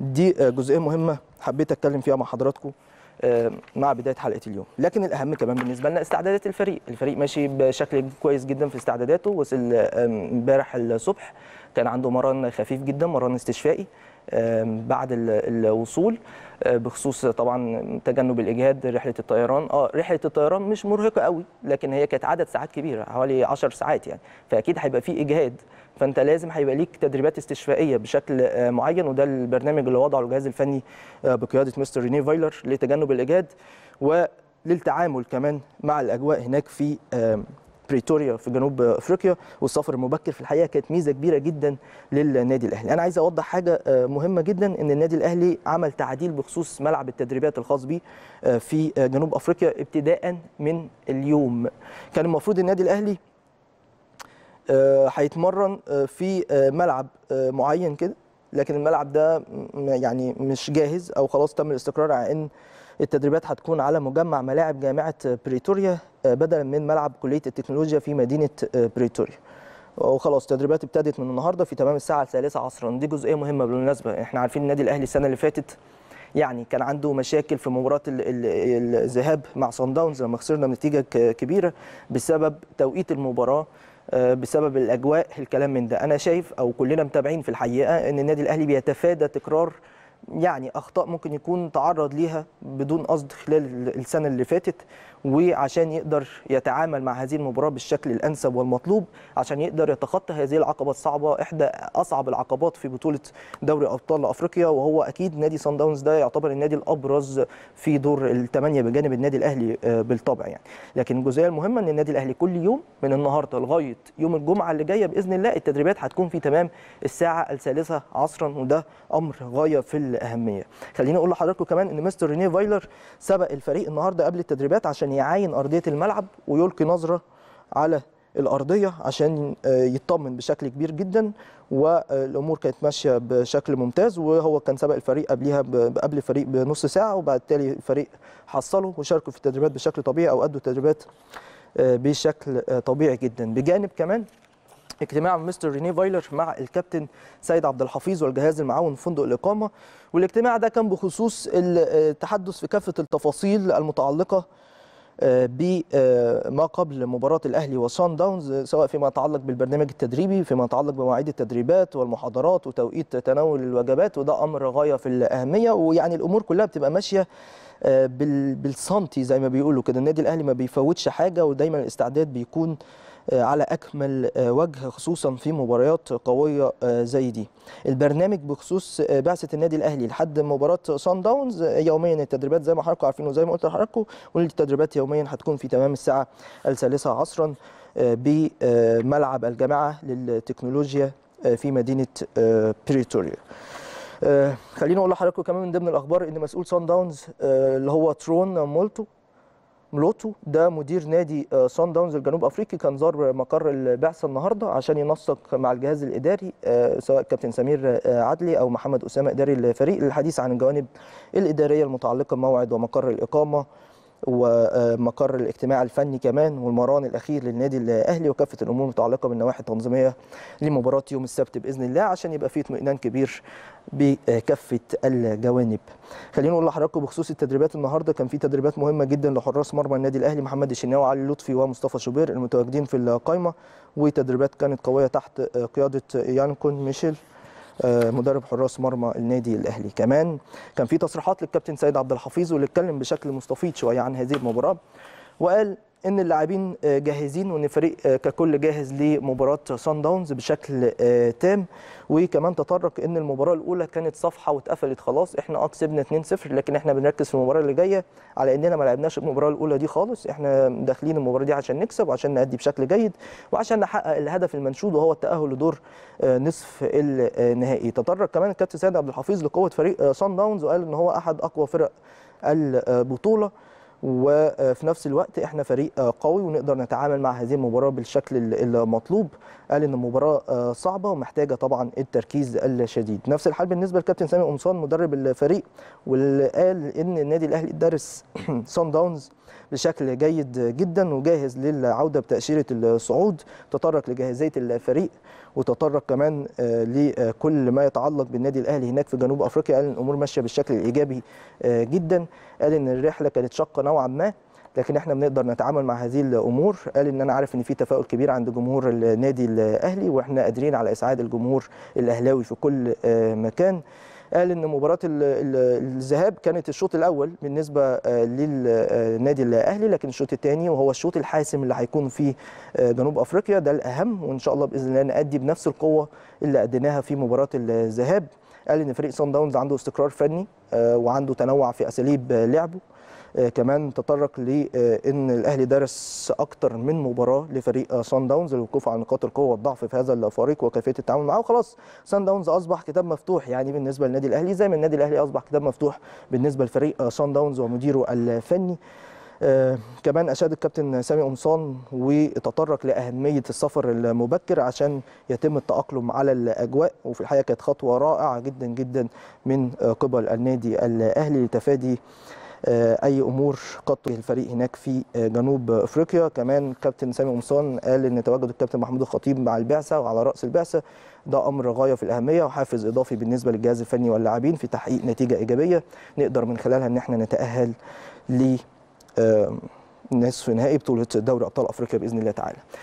دي آه، جزئيه مهمه حبيت اتكلم فيها مع حضراتكم آه، مع بدايه حلقه اليوم لكن الاهم كمان بالنسبه لنا استعدادات الفريق الفريق ماشي بشكل كويس جدا في استعداداته وصل آه، امبارح الصبح كان عنده مرن خفيف جدا مرن استشفائي بعد الوصول آه، بخصوص طبعا تجنب الاجهاد رحله الطيران اه رحله الطيران مش مرهقه قوي لكن هي كانت عدد ساعات كبيره حوالي 10 ساعات يعني فاكيد هيبقى في اجهاد فانت لازم هيبقى ليك تدريبات استشفائيه بشكل آه، معين وده البرنامج اللي وضعه الجهاز الفني آه، بقياده مستر ريني فايلر لتجنب الاجهاد وللتعامل كمان مع الاجواء هناك في بريتوريا في جنوب افريقيا والسفر المبكر في الحقيقه كانت ميزه كبيره جدا للنادي الاهلي انا عايز اوضح حاجه آه، مهمه جدا ان النادي الاهلي عمل تعديل بخصوص ملعب التدريبات الخاص بيه آه، في آه، جنوب افريقيا ابتداء من اليوم كان المفروض النادي الاهلي هيتمرن في ملعب معين كده لكن الملعب ده يعني مش جاهز او خلاص تم الاستقرار على ان التدريبات هتكون على مجمع ملاعب جامعه بريتوريا آه، بدلا من ملعب كليه التكنولوجيا في مدينه آه، بريتوريا وخلاص التدريبات ابتدت من النهارده في تمام الساعه الثالثه عصرا دي جزئيه مهمه بالمناسبه احنا عارفين النادي الاهلي السنه اللي فاتت يعني كان عنده مشاكل في مباراه الذهاب مع صن داونز لما خسرنا نتيجه كبيره بسبب توقيت المباراه آه، بسبب الاجواء الكلام من ده انا شايف او كلنا متابعين في الحقيقه ان النادي الاهلي بيتفادى تكرار يعني اخطاء ممكن يكون تعرض ليها بدون قصد خلال السنه اللي فاتت وعشان يقدر يتعامل مع هذه المباراه بالشكل الانسب والمطلوب عشان يقدر يتخطى هذه العقبه الصعبه احدى اصعب العقبات في بطوله دوري ابطال افريقيا وهو اكيد نادي صن داونز ده يعتبر النادي الابرز في دور الثمانيه بجانب النادي الاهلي آه، بالطبع يعني لكن الجزئيه المهمه ان النادي الاهلي كل يوم من النهارده لغايه يوم الجمعه اللي جايه باذن الله التدريبات هتكون في تمام الساعه الثالثه عصرا وده امر غايه في اهميه خليني اقول لحضراتكم كمان ان مستر رينيه فايلر سبق الفريق النهارده قبل التدريبات عشان يعاين ارضيه الملعب ويلقي نظره على الارضيه عشان آه، يطمن بشكل كبير جدا والامور كانت ماشيه بشكل ممتاز وهو كان سبق الفريق قبلها قبل الفريق بنص ساعه وبالتالي الفريق حصله وشاركوا في التدريبات بشكل طبيعي او ادوا التدريبات آه، بشكل آه، طبيعي جدا بجانب كمان اجتماع مستر رينيه فايلر مع الكابتن سيد عبد الحفيظ والجهاز المعاون فندق الإقامة والاجتماع ده كان بخصوص التحدث في كافة التفاصيل المتعلقة آه، بما آه، قبل مباراة الأهلي وصن داونز سواء فيما يتعلق بالبرنامج التدريبي فيما يتعلق بمواعيد التدريبات والمحاضرات وتوقيت تناول الوجبات وده أمر غاية في الأهمية ويعني الأمور كلها بتبقى ماشية آه، بالسنتي زي ما بيقولوا كده النادي الأهلي ما بيفوتش حاجة ودايما الاستعداد بيكون آه، على أكمل آه، وجه خصوصا في مباريات قوية آه، زي دي البرنامج بخصوص بعثة النادي الأهلي لحد مباراة سان داونز يوميا التدريبات زي ما حضراتكم عارفين وزي ما قلت لحضراتكم والتدريبات يوميا هتكون في تمام الساعة الثالثة عصرا بملعب الجامعة للتكنولوجيا في مدينة بريتوريا خليني اقول لحضراتكم كمان من ضمن الاخبار ان مسؤول سان داونز اللي هو ترون مولتو ملوتو ده مدير نادي سان آه، داونز الجنوب افريقي كان زار مقر البعثه النهارده عشان ينسق مع الجهاز الاداري آه، سواء كابتن سمير آه، عدلي او محمد اسامه اداري الفريق للحديث عن الجوانب الاداريه المتعلقه بموعد ومقر الاقامه ومقر الاجتماع الفني كمان والمران الاخير للنادي الاهلي وكافه الامور المتعلقه بالنواحي التنظيميه لمباراه يوم السبت باذن الله عشان يبقى في اطمئنان كبير بكافه الجوانب. خلينا نقول لحضراتكم بخصوص التدريبات النهارده كان في تدريبات مهمه جدا لحراس مرمى النادي الاهلي محمد الشناوي علي لطفي ومصطفى شوبير المتواجدين في القائمه وتدريبات كانت قويه تحت قياده يانكون ميشيل آه، مدرب حراس مرمى النادي الاهلي كمان كان في تصريحات للكابتن سيد عبد الحفيظ واللي اتكلم بشكل مستفيض شويه عن هذه المباراه وقال ان اللاعبين آه، جاهزين وان الفريق آه، ككل جاهز لمباراه سان داونز بشكل آه، تام وكمان تطرق ان المباراه الاولى كانت صفحه واتقفلت خلاص احنا اه كسبنا 2-0 لكن احنا بنركز في المباراه اللي جايه على اننا ما لعبناش المباراه الاولى دي خالص احنا داخلين المباراه دي عشان نكسب وعشان نأدي بشكل جيد وعشان نحقق الهدف المنشود وهو التاهل لدور نصف النهائي تطرق كمان الكابتن سيد عبد الحفيظ لقوه فريق سان داونز وقال ان هو احد اقوى فرق البطوله وفي نفس الوقت احنا فريق قوي ونقدر نتعامل مع هذه المباراه بالشكل المطلوب قال ان المباراه آه، صعبه ومحتاجه طبعا التركيز الشديد نفس الحال بالنسبه لكابتن سامي قمصان مدرب الفريق واللي قال ان النادي الاهلي درس سان داونز بشكل جيد جدا وجاهز للعوده بتاشيره الصعود تطرق لجاهزيه الفريق وتطرق كمان آه، لكل ما يتعلق بالنادي الاهلي هناك في جنوب افريقيا قال ان الامور ماشيه بالشكل الايجابي آه، جدا قال ان الرحله كانت شاقه نوعا ما لكن احنا بنقدر نتعامل مع هذه الامور قال ان انا عارف ان في تفاؤل كبير عند جمهور النادي الاهلي واحنا قادرين على اسعاد الجمهور الاهلاوي في كل آه، مكان قال ان مباراه الذهاب كانت الشوط الاول بالنسبه آه، للنادي الاهلي لكن الشوط الثاني وهو الشوط الحاسم اللي هيكون في آه، جنوب افريقيا ده الاهم وان شاء الله باذن الله نادي بنفس القوه اللي اديناها في مباراه الذهاب قال ان فريق صن داونز عنده استقرار فني وعنده تنوع في اساليب لعبه آه، كمان تطرق لان آه، الاهلي درس اكتر من مباراه لفريق سان آه، داونز للوقوف على نقاط القوه والضعف في هذا الفريق وكيفيه التعامل معه خلاص سان داونز اصبح كتاب مفتوح يعني بالنسبه للنادي الاهلي زي ما النادي الاهلي اصبح كتاب مفتوح بالنسبه لفريق سان داونز ومديره الفني آه كمان اشاد الكابتن سامي قمصان وتطرق لاهميه السفر المبكر عشان يتم التاقلم على الاجواء وفي الحقيقه كانت خطوه رائعه جدا جدا من قبل النادي الاهلي لتفادي آه، اي امور قد تواجه الفريق هناك في آه، جنوب افريقيا كمان كابتن سامي قمصان قال ان تواجد الكابتن محمود الخطيب مع البعثه وعلى راس البعثه ده امر غايه في الاهميه وحافز اضافي بالنسبه للجهاز الفني واللاعبين في تحقيق نتيجه ايجابيه نقدر من خلالها ان احنا نتاهل ل نصف نهائي بطوله دوري ابطال افريقيا باذن الله تعالى